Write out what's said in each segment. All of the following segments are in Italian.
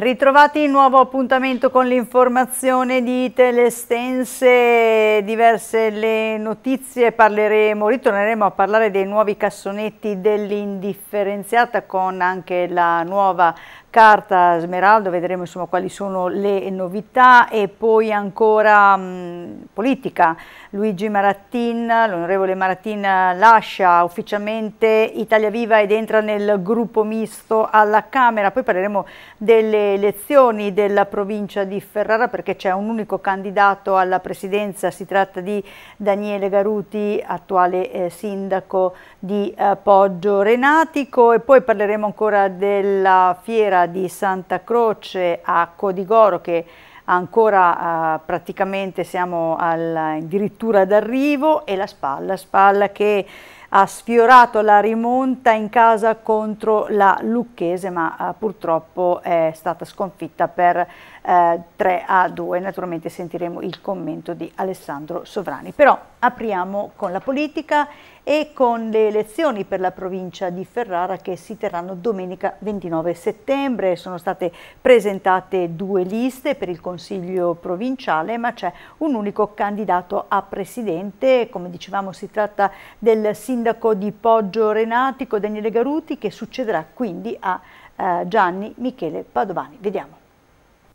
Ritrovati in nuovo appuntamento con l'informazione di Telestense, diverse le notizie, parleremo, ritorneremo a parlare dei nuovi cassonetti dell'indifferenziata con anche la nuova carta smeraldo, vedremo insomma quali sono le novità e poi ancora mh, politica, Luigi Marattin, l'onorevole Marattin lascia ufficialmente Italia Viva ed entra nel gruppo misto alla Camera, poi parleremo delle elezioni della provincia di Ferrara perché c'è un unico candidato alla presidenza, si tratta di Daniele Garuti, attuale eh, sindaco di eh, Poggio Renatico e poi parleremo ancora della fiera di Santa Croce a Codigoro che ancora eh, praticamente siamo al, addirittura d'arrivo e la spalla, spalla che ha sfiorato la rimonta in casa contro la Lucchese ma eh, purtroppo è stata sconfitta per eh, 3 a 2 naturalmente sentiremo il commento di Alessandro Sovrani però apriamo con la politica e con le elezioni per la provincia di Ferrara che si terranno domenica 29 settembre. Sono state presentate due liste per il Consiglio provinciale, ma c'è un unico candidato a presidente. Come dicevamo si tratta del sindaco di Poggio Renatico, Daniele Garuti, che succederà quindi a eh, Gianni Michele Padovani. Vediamo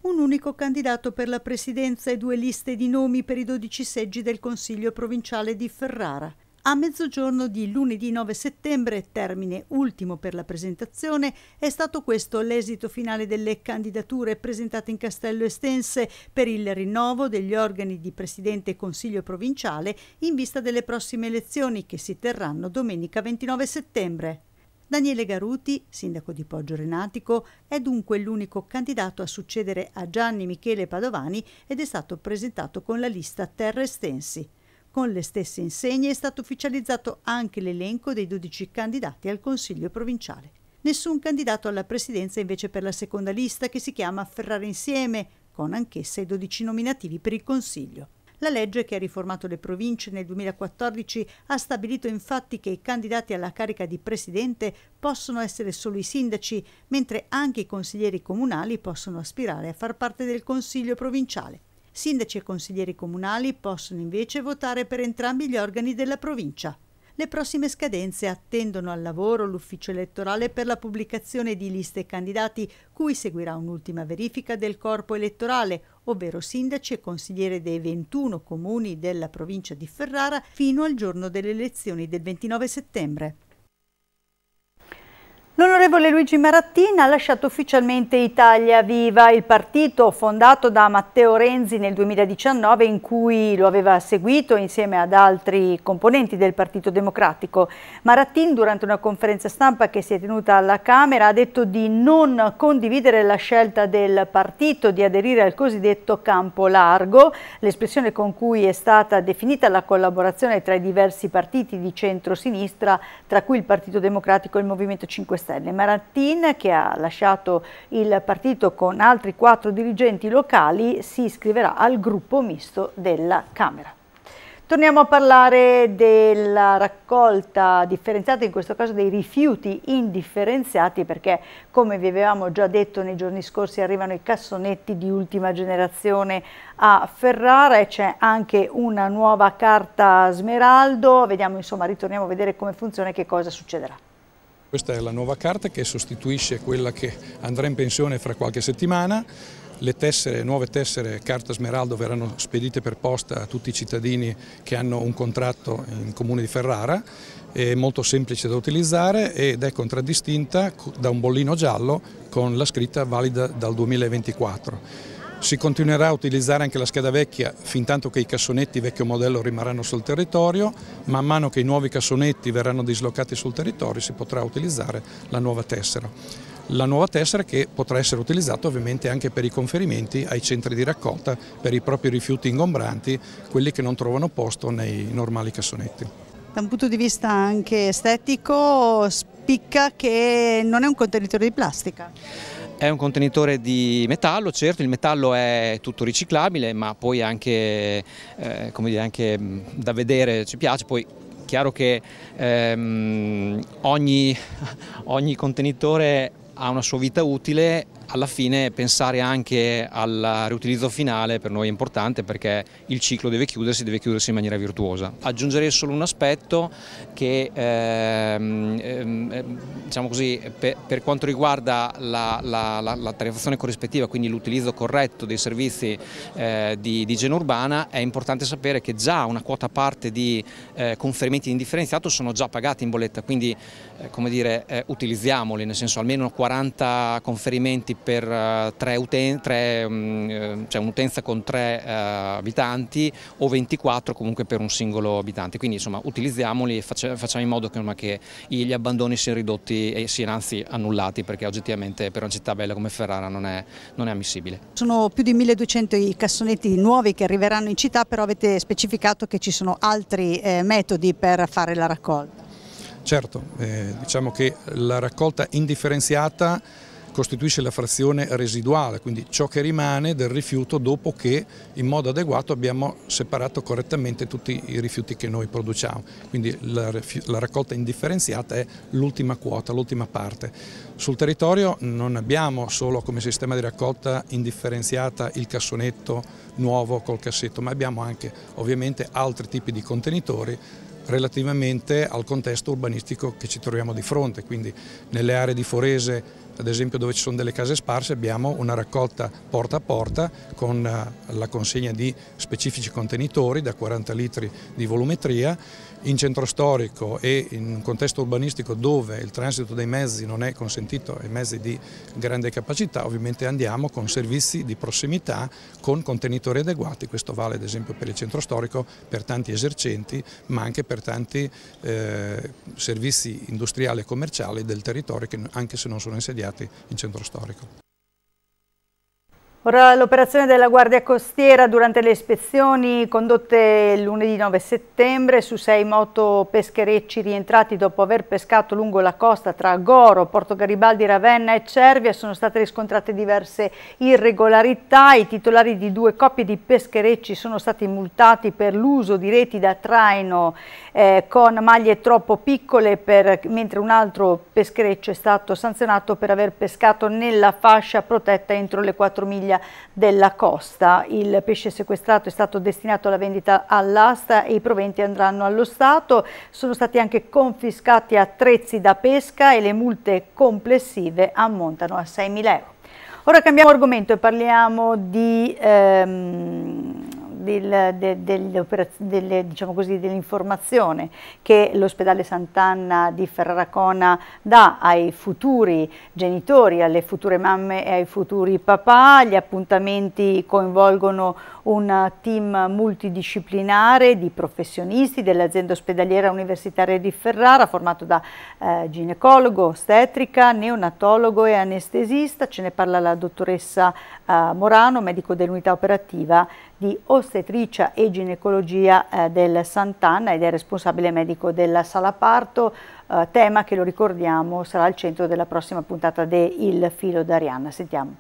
un unico candidato per la presidenza e due liste di nomi per i 12 seggi del Consiglio provinciale di Ferrara. A mezzogiorno di lunedì 9 settembre, termine ultimo per la presentazione, è stato questo l'esito finale delle candidature presentate in Castello Estense per il rinnovo degli organi di Presidente e Consiglio provinciale in vista delle prossime elezioni che si terranno domenica 29 settembre. Daniele Garuti, sindaco di Poggio Renatico, è dunque l'unico candidato a succedere a Gianni Michele Padovani ed è stato presentato con la lista Terre Estensi. Con le stesse insegne è stato ufficializzato anche l'elenco dei 12 candidati al Consiglio provinciale. Nessun candidato alla presidenza invece per la seconda lista che si chiama Ferrare Insieme, con anch'essa i 12 nominativi per il Consiglio. La legge che ha riformato le province nel 2014 ha stabilito infatti che i candidati alla carica di presidente possono essere solo i sindaci, mentre anche i consiglieri comunali possono aspirare a far parte del Consiglio provinciale. Sindaci e consiglieri comunali possono invece votare per entrambi gli organi della provincia. Le prossime scadenze attendono al lavoro l'ufficio elettorale per la pubblicazione di liste e candidati, cui seguirà un'ultima verifica del corpo elettorale, ovvero sindaci e consigliere dei 21 comuni della provincia di Ferrara, fino al giorno delle elezioni del 29 settembre. L'onorevole Luigi Marattin ha lasciato ufficialmente Italia Viva, il partito fondato da Matteo Renzi nel 2019 in cui lo aveva seguito insieme ad altri componenti del Partito Democratico. Marattin durante una conferenza stampa che si è tenuta alla Camera ha detto di non condividere la scelta del partito di aderire al cosiddetto campo largo, l'espressione con cui è stata definita la collaborazione tra i diversi partiti di centrosinistra, tra cui il Partito Democratico e il Movimento 5 Stelle Stelle. Marattin, che ha lasciato il partito con altri quattro dirigenti locali, si iscriverà al gruppo misto della Camera. Torniamo a parlare della raccolta differenziata, in questo caso dei rifiuti indifferenziati, perché come vi avevamo già detto nei giorni scorsi arrivano i cassonetti di ultima generazione a Ferrara e c'è anche una nuova carta smeraldo, vediamo insomma, ritorniamo a vedere come funziona e che cosa succederà. Questa è la nuova carta che sostituisce quella che andrà in pensione fra qualche settimana. Le tessere, nuove tessere carta smeraldo verranno spedite per posta a tutti i cittadini che hanno un contratto in comune di Ferrara, è molto semplice da utilizzare ed è contraddistinta da un bollino giallo con la scritta valida dal 2024. Si continuerà a utilizzare anche la scheda vecchia fin tanto che i cassonetti vecchio modello rimarranno sul territorio, man mano che i nuovi cassonetti verranno dislocati sul territorio si potrà utilizzare la nuova tessera la nuova tessera che potrà essere utilizzata ovviamente anche per i conferimenti ai centri di raccolta per i propri rifiuti ingombranti, quelli che non trovano posto nei normali cassonetti. Da un punto di vista anche estetico spicca che non è un contenitore di plastica. È un contenitore di metallo, certo il metallo è tutto riciclabile ma poi anche, eh, come dire, anche mm, da vedere ci piace, poi è chiaro che ehm, ogni, ogni contenitore ha una sua vita utile alla fine pensare anche al riutilizzo finale per noi è importante perché il ciclo deve chiudersi, deve chiudersi in maniera virtuosa. Aggiungerei solo un aspetto che ehm, ehm, diciamo così, per, per, quanto riguarda la, la, la, la tariffazione corrispettiva, quindi l'utilizzo corretto dei servizi eh, di, di igiene urbana, è importante sapere che già una quota parte di eh, conferimenti indifferenziato sono già pagati in bolletta, quindi eh, come dire, eh, utilizziamoli, nel senso almeno 40 conferimenti progetti per eh, tre utenti, tre, mm, eh, cioè un'utenza con tre eh, abitanti o 24 comunque per un singolo abitante, quindi insomma utilizziamoli e facciamo in modo che, che gli abbandoni siano ridotti e siano anzi annullati perché oggettivamente per una città bella come Ferrara non è, non è ammissibile. Sono più di 1200 i cassonetti nuovi che arriveranno in città, però avete specificato che ci sono altri eh, metodi per fare la raccolta. Certo, eh, diciamo che la raccolta indifferenziata costituisce la frazione residuale, quindi ciò che rimane del rifiuto dopo che in modo adeguato abbiamo separato correttamente tutti i rifiuti che noi produciamo. Quindi la, la raccolta indifferenziata è l'ultima quota, l'ultima parte. Sul territorio non abbiamo solo come sistema di raccolta indifferenziata il cassonetto nuovo col cassetto, ma abbiamo anche ovviamente altri tipi di contenitori relativamente al contesto urbanistico che ci troviamo di fronte, quindi nelle aree di Forese, ad esempio dove ci sono delle case sparse, abbiamo una raccolta porta a porta con eh, la consegna di specifici contenitori da 40 litri di volumetria in centro storico e in un contesto urbanistico dove il transito dei mezzi non è consentito e mezzi di grande capacità, ovviamente andiamo con servizi di prossimità, con contenitori adeguati, questo vale ad esempio per il centro storico, per tanti esercenti, ma anche per tanti eh, servizi industriali e commerciali del territorio che anche se non sono insediati in centro storico. Ora l'operazione della Guardia Costiera durante le ispezioni condotte lunedì 9 settembre su sei moto pescherecci rientrati dopo aver pescato lungo la costa tra Goro, Porto Garibaldi, Ravenna e Cervia sono state riscontrate diverse irregolarità. I titolari di due coppie di pescherecci sono stati multati per l'uso di reti da traino eh, con maglie troppo piccole per, mentre un altro peschereccio è stato sanzionato per aver pescato nella fascia protetta entro le 4 miglia Italia della costa. Il pesce sequestrato è stato destinato alla vendita all'asta e i proventi andranno allo Stato. Sono stati anche confiscati attrezzi da pesca e le multe complessive ammontano a 6.000 euro. Ora cambiamo argomento e parliamo di... Ehm, del, de, delle, diciamo così, dell'informazione che l'ospedale Sant'Anna di Ferraracona dà ai futuri genitori, alle future mamme e ai futuri papà. Gli appuntamenti coinvolgono un team multidisciplinare di professionisti dell'azienda ospedaliera universitaria di Ferrara formato da eh, ginecologo, ostetrica, neonatologo e anestesista. Ce ne parla la dottoressa eh, Morano, medico dell'unità operativa di ostetricia e ginecologia eh, del Sant'Anna ed è responsabile medico della sala parto, eh, tema che lo ricordiamo sarà al centro della prossima puntata de Il filo d'Arianna. Sentiamo.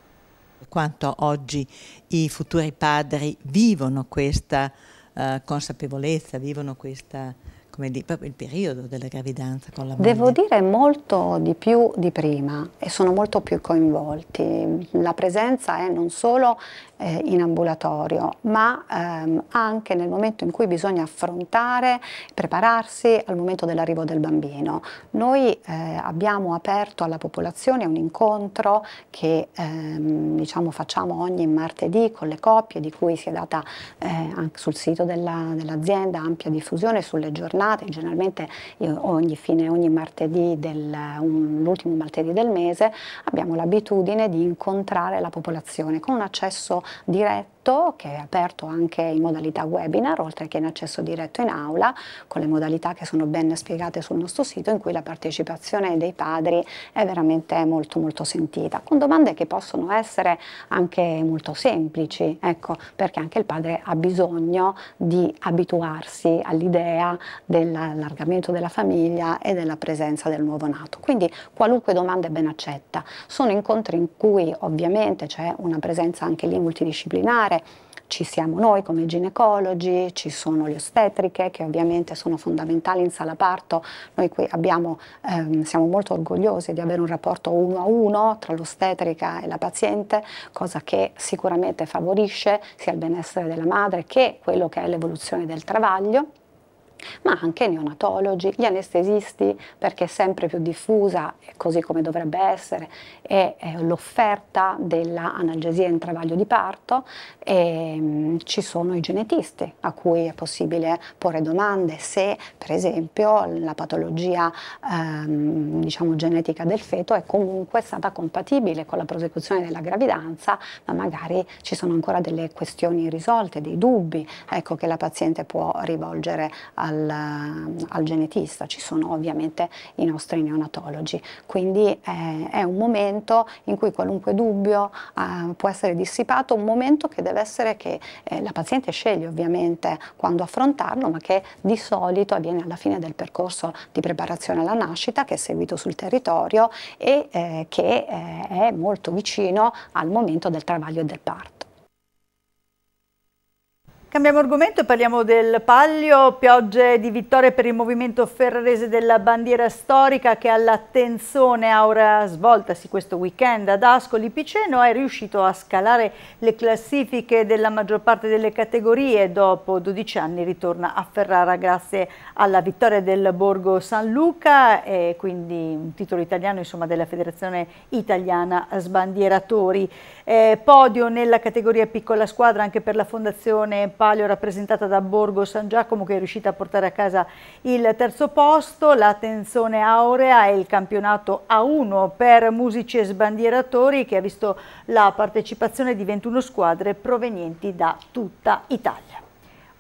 Quanto oggi i futuri padri vivono questa eh, consapevolezza, vivono questa come di, proprio il periodo della gravidanza con la madre? Devo dire molto di più di prima e sono molto più coinvolti. La presenza è non solo eh, in ambulatorio, ma ehm, anche nel momento in cui bisogna affrontare, prepararsi al momento dell'arrivo del bambino. Noi eh, abbiamo aperto alla popolazione un incontro che ehm, diciamo, facciamo ogni martedì con le coppie, di cui si è data eh, anche sul sito dell'azienda ampia diffusione sulle giornate giornate, generalmente eh, ogni, fine, ogni martedì l'ultimo martedì del mese abbiamo l'abitudine di incontrare la popolazione con un accesso diretto gratuito che è aperto anche in modalità webinar, oltre che in accesso diretto in aula, con le modalità che sono ben spiegate sul nostro sito, in cui la partecipazione dei padri è veramente molto molto sentita, con domande che possono essere anche molto semplici, ecco, perché anche il padre ha bisogno di abituarsi all'idea dell'allargamento della famiglia e della presenza del nuovo nato. Quindi qualunque domanda è ben accetta. Sono incontri in cui ovviamente c'è una presenza anche lì multidisciplinare, fare. Ci siamo noi come ginecologi, ci sono le ostetriche che ovviamente sono fondamentali in sala parto. Noi qui abbiamo, ehm, siamo molto orgogliosi di avere un rapporto uno a uno tra l'ostetrica e la paziente, cosa che sicuramente favorisce sia il benessere della madre che quello che è l'evoluzione del travaglio ma anche neonatologi, gli anestesisti, perché è sempre più diffusa, così come dovrebbe essere, è, l'offerta dell'analgesia in travaglio di parto, e, mm, ci sono i genetisti a cui è possibile porre domande se per esempio la patologia ehm, diciamo, genetica del feto è comunque stata compatibile con la prosecuzione della gravidanza, ma magari ci sono ancora delle questioni irrisolte, dei dubbi ecco, che la paziente può rivolgere al al, al, genetista, ci sono ovviamente i nostri neonatologi, quindi eh, è un momento in cui qualunque dubbio eh, può essere dissipato, un momento che deve essere che eh, la paziente sceglie ovviamente quando affrontarlo, ma che di solito avviene alla fine del percorso di preparazione alla nascita che è seguito sul territorio e eh, che eh, è molto vicino al momento del travaglio e del parto. Cambiamo argomento e parliamo del Palio, piogge di vittoria per il movimento ferrarese della bandiera storica che all'attenzione a ora svoltasi questo weekend ad Ascoli Piceno è riuscito a scalare le classifiche della maggior parte delle categorie dopo 12 anni ritorna a Ferrara grazie alla vittoria del Borgo San Luca e quindi un titolo italiano insomma, della Federazione Italiana Sbandieratori. Eh, podio nella categoria piccola squadra anche per la Fondazione Paglio Palio rappresentata da Borgo San Giacomo che è riuscita a portare a casa il terzo posto, l'attenzione Aurea e il campionato A1 per musici e sbandieratori che ha visto la partecipazione di 21 squadre provenienti da tutta Italia.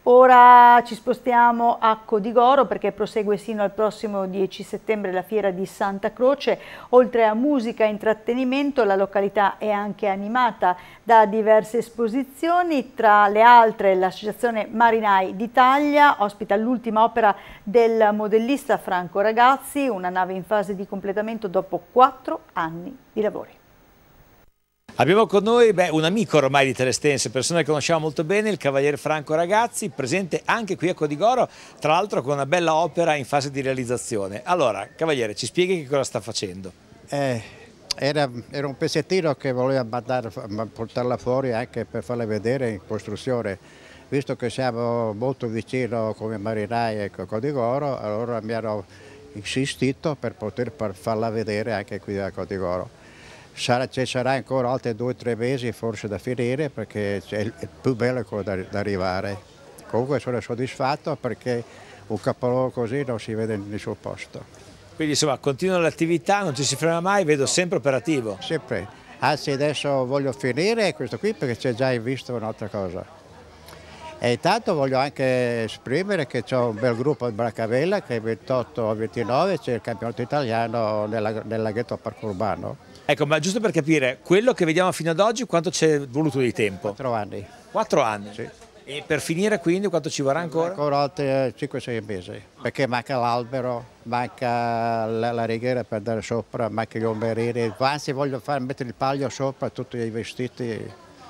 Ora ci spostiamo a Codigoro perché prosegue sino al prossimo 10 settembre la fiera di Santa Croce. Oltre a musica e intrattenimento la località è anche animata da diverse esposizioni, tra le altre l'Associazione Marinai d'Italia ospita l'ultima opera del modellista Franco Ragazzi, una nave in fase di completamento dopo quattro anni di lavori. Abbiamo con noi beh, un amico ormai di Telestense, persona che conosciamo molto bene, il Cavaliere Franco Ragazzi, presente anche qui a Codigoro, tra l'altro con una bella opera in fase di realizzazione. Allora, Cavaliere, ci spieghi che cosa sta facendo? Eh, era, era, un pezzettino che voleva mandare, portarla fuori anche per farla vedere in costruzione. Visto che siamo molto vicino come marinai e Codigoro, allora mi hanno insistito per poter farla vedere anche qui a Codigoro Sarà, ci sarà ancora altri due o tre mesi forse da finire perché è il più bello quello da, da, arrivare. Comunque sono soddisfatto perché un capoluogo così non si vede nel suo posto. Quindi insomma continua l'attività, non ci si ferma mai, vedo sempre operativo. Sempre, anzi adesso voglio finire questo qui perché c'è già in visto un'altra cosa. E intanto voglio anche esprimere che c'è un bel gruppo di Braccavella che il 28-29 c'è il campionato italiano nel laghetto parco urbano Ecco, ma giusto per capire, quello che vediamo fino ad oggi, quanto ci è voluto di tempo? Quattro anni. Quattro anni? Sì. E per finire quindi quanto ci vorrà ancora? Ancora altri 5-6 mesi, perché manca l'albero, manca la, la, righiera per andare sopra, manca gli ombrerini, anzi voglio far mettere il paglio sopra tutti i vestiti.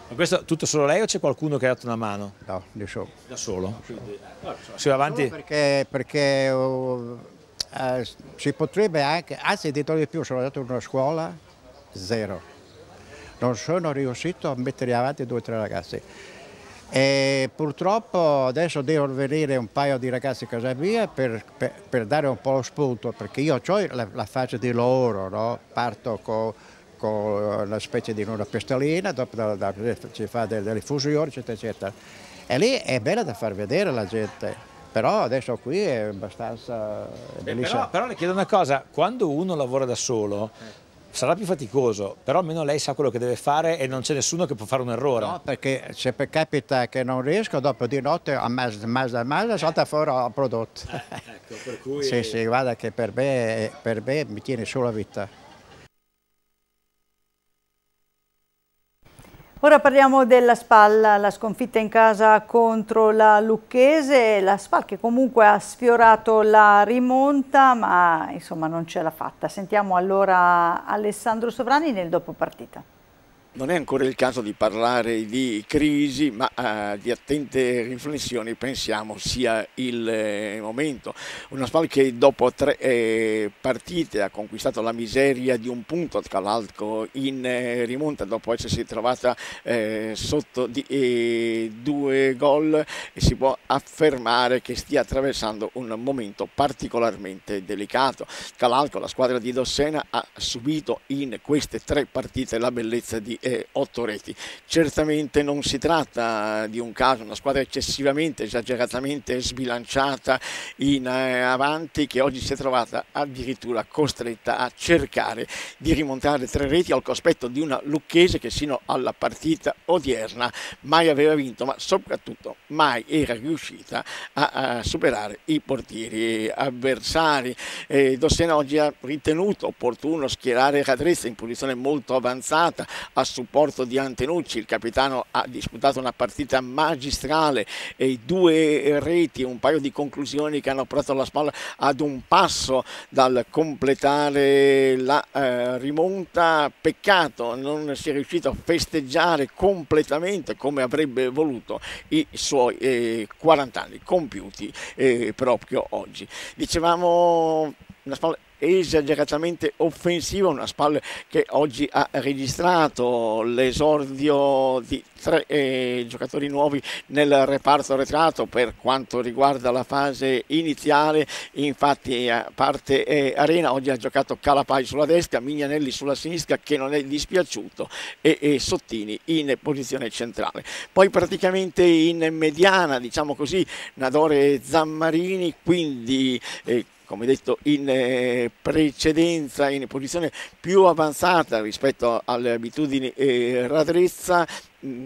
Ma questo tutto solo lei o c'è qualcuno che ha dato una mano? No, diciamo. Da solo? Da solo. Quindi, eh, si avanti? Solo perché, perché uh, uh, si potrebbe anche, anzi dietro di più sono andato in una scuola zero. Non sono riuscito a mettere avanti due o tre ragazzi. E purtroppo adesso devo venire un paio di ragazzi a casa mia per, per, per dare un po' lo spunto, perché io ho la, la faccia di loro, no? parto con una specie di una pistolina, dopo da, da, ci fa delle, delle fusioni, eccetera, eccetera. E lì è bella da far vedere la gente. Però adesso qui è abbastanza bellissimo. Però, però, le chiedo una cosa, quando uno lavora da solo, eh. Sarà più faticoso, però almeno lei sa quello che deve fare e non c'è nessuno che può fare un errore. No, perché se capita che non riesco, dopo di notte a mezza, mezza, mezza, salta fuori il prodotto. Eh, ecco, per cui... sì, sì, guarda che per me, per me mi tiene solo la vita. Ora parliamo della Spalla, la sconfitta in casa contro la Lucchese, la Spal che comunque ha sfiorato la rimonta ma insomma non ce l'ha fatta. Sentiamo allora Alessandro Sovrani nel dopo partita. Non è ancora il caso di parlare di crisi, ma uh, di attente riflessioni pensiamo sia il eh, momento. Una squadra che dopo tre eh, partite ha conquistato la miseria di un punto tra l'altro in eh, rimonta dopo essersi trovata eh, sotto di eh, due gol e si può affermare che stia attraversando un momento particolarmente delicato. Tra l'altro la squadra di Dossena ha subito in queste tre partite la bellezza di eh, 8 reti. Certamente non si tratta di un caso, una squadra eccessivamente, esageratamente sbilanciata in eh, avanti che oggi si è trovata addirittura costretta a cercare di rimontare tre reti al cospetto di una lucchese che sino alla partita odierna mai aveva vinto, ma soprattutto mai era riuscita a, a superare i portieri avversari. Eh, Dossena oggi ha ritenuto opportuno schierare Cadrezza in posizione molto avanzata, ha supporto di Antenucci, il capitano ha disputato una partita magistrale e due reti e un paio di conclusioni che hanno portato la spalla ad un passo dal completare la eh, rimonta, peccato non si è riuscito a festeggiare completamente come avrebbe voluto i suoi eh, 40 anni compiuti eh, proprio oggi. Dicevamo una spalla esageratamente offensiva, una spalla che oggi ha registrato l'esordio di tre eh, giocatori nuovi nel reparto retrato per quanto riguarda la fase iniziale, infatti a parte eh, Arena oggi ha giocato Calapai sulla destra, Mignanelli sulla sinistra che non è dispiaciuto e, e Sottini in posizione centrale. Poi praticamente in mediana, diciamo così, Nadore Zammarini, quindi eh, come detto in eh, precedenza in posizione più avanzata rispetto alle abitudini eh, radrezza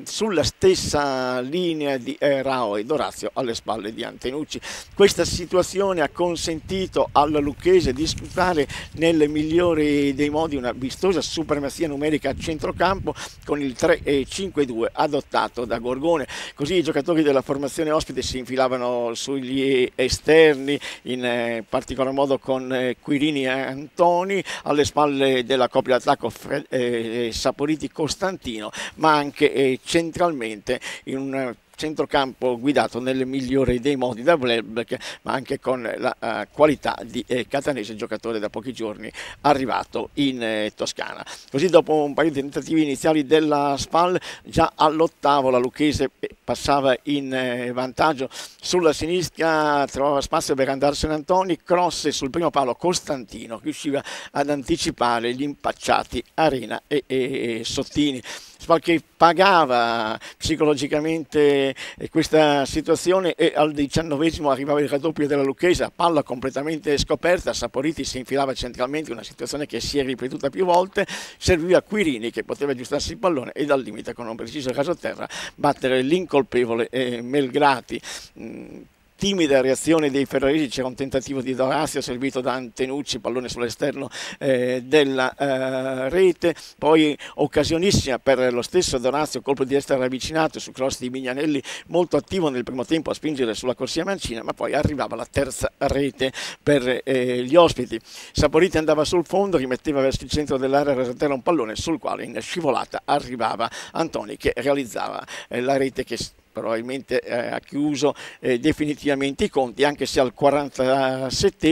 sulla stessa linea di Rao e Dorazio alle spalle di Antenucci. Questa situazione ha consentito alla Lucchese di sputare nel migliore dei modi una vistosa supremazia numerica a centrocampo con il 3-5-2 adottato da Gorgone. Così i giocatori della formazione ospite si infilavano sugli esterni, in eh, particolar modo con eh, Quirini e Antoni, alle spalle della coppia d'attacco eh, Saporiti-Costantino, ma anche centralmente in un centrocampo guidato nel migliore dei modi da Blerbeck, ma anche con la uh, qualità di eh, Catanese, giocatore da pochi giorni arrivato in eh, Toscana. Così dopo un paio di tentativi iniziali della SPAL, già all'ottavo la Lucchese eh, passava in eh, vantaggio, sulla sinistra trovava spazio per andarsene Antoni, cross sul primo palo Costantino, riusciva ad anticipare gli impacciati Arena e, e, e Sottini. SPAL che pagava psicologicamente eh, questa situazione e al diciannovesimo arrivava il raddoppio della Lucchesa, palla completamente scoperta, Saporiti si infilava centralmente, una situazione che si è ripetuta più volte, serviva Quirini che poteva aggiustarsi il pallone e dal limite con un preciso raso terra battere l'incolpevole eh, Melgrati. Mh, mm, timida reazione dei ferraresi c'era un tentativo di Dorazio servito da Antenucci, pallone sull'esterno eh, della eh, rete, poi occasionissima per lo stesso Dorazio, colpo di destra ravvicinato su cross di Mignanelli, molto attivo nel primo tempo a spingere sulla corsia mancina, ma poi arrivava la terza rete per eh, gli ospiti. Saporiti andava sul fondo, rimetteva verso il centro dell'area rasentera un pallone sul quale in scivolata arrivava Antoni che realizzava eh, la rete che probabilmente eh, ha chiuso eh, definitivamente i conti, anche se al 47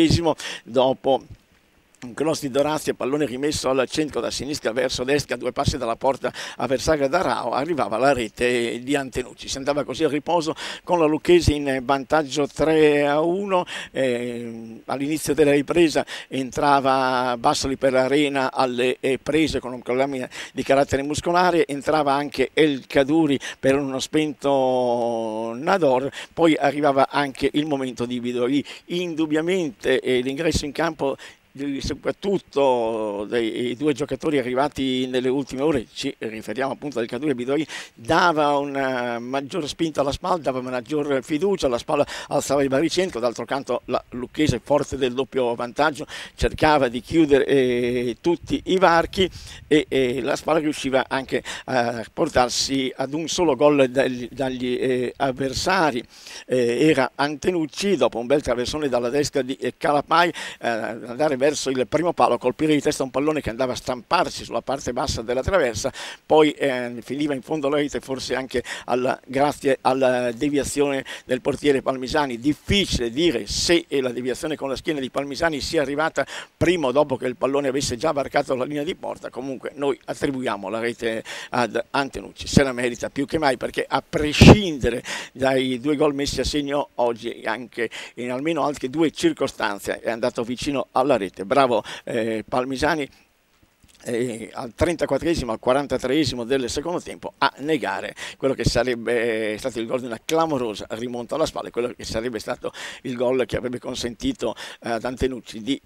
dopo un cross di Dorazzi pallone rimesso al centro da sinistra verso destra, due passi dalla porta avversaria da Rao, arrivava la rete di Antenucci, si andava così al riposo con la Lucchesi in vantaggio 3 a 1, eh, all'inizio della ripresa entrava Bassoli per l'arena alle eh, prese con un problema di carattere muscolare, entrava anche El Caduri per uno spento Nador, poi arrivava anche il momento di Vidori, indubbiamente eh, l'ingresso in campo soprattutto dei due giocatori arrivati nelle ultime ore, ci riferiamo appunto al Cadure Bidoi, dava una maggiore spinta alla spalla, dava una maggior fiducia alla spalla, alzava il baricentro, d'altro canto la Lucchese forte del doppio vantaggio cercava di chiudere eh, tutti i varchi e, e, la spalla riusciva anche a portarsi ad un solo gol dagli, dagli eh, avversari. Eh, era Antenucci dopo un bel traversone dalla destra di eh, Calapai eh, andare verso verso il primo palo, colpire di testa un pallone che andava a stamparsi sulla parte bassa della traversa, poi eh, finiva in fondo alla rete forse anche alla, grazie alla deviazione del portiere Palmisani. Difficile dire se la deviazione con la schiena di Palmisani sia arrivata prima o dopo che il pallone avesse già varcato la linea di porta, comunque noi attribuiamo la rete ad Antenucci, se la merita più che mai perché a prescindere dai due gol messi a segno oggi anche in almeno altre due circostanze è andato vicino alla rete veramente bravo eh, Palmisani eh, al 34esimo, al 43esimo del secondo tempo a negare quello che sarebbe eh, stato il gol di una clamorosa rimonta alla spalla, quello che sarebbe stato il gol che avrebbe consentito eh, ad Antenucci di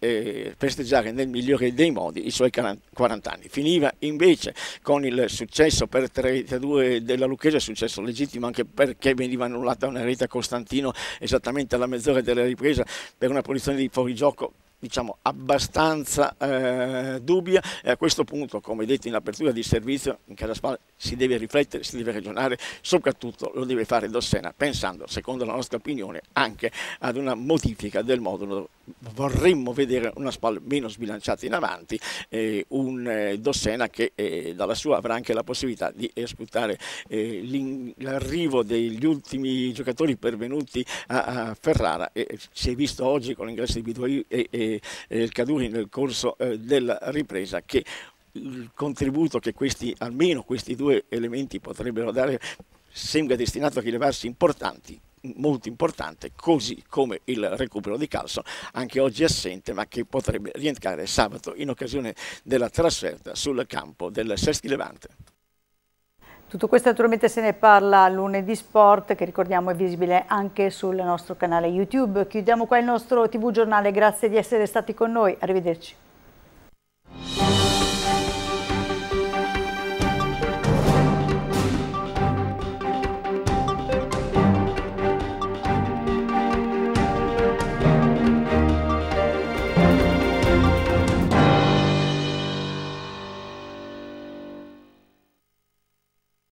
festeggiare nel migliore dei modi i suoi 40 anni. Finiva invece con il successo per 32 della Lucchese, successo legittimo anche perché veniva annullata una rete a Costantino esattamente alla mezz'ora della ripresa per una posizione di fuorigioco diciamo abbastanza eh, dubbia e a questo punto come detto in apertura di servizio in casa spalla si deve riflettere, si deve ragionare, soprattutto lo deve fare Dossena pensando secondo la nostra opinione anche ad una modifica del modulo vorremmo vedere una spalla meno sbilanciata in avanti, eh, un eh, Dossena che eh, dalla sua avrà anche la possibilità di ascoltare eh, l'arrivo degli ultimi giocatori pervenuti a, a Ferrara. si è visto oggi con l'ingresso di Biduai e, e, e il Caduri nel corso eh, della ripresa che il contributo che questi, almeno questi due elementi potrebbero dare sembra destinato a rilevarsi importanti molto importante, così come il recupero di Carlson, anche oggi assente, ma che potrebbe rientrare sabato in occasione della trasferta sul campo del Sesti Levante. Tutto questo naturalmente se ne parla lunedì sport che ricordiamo è visibile anche sul nostro canale YouTube. Chiudiamo qua il nostro TV giornale, grazie di essere stati con noi, arrivederci.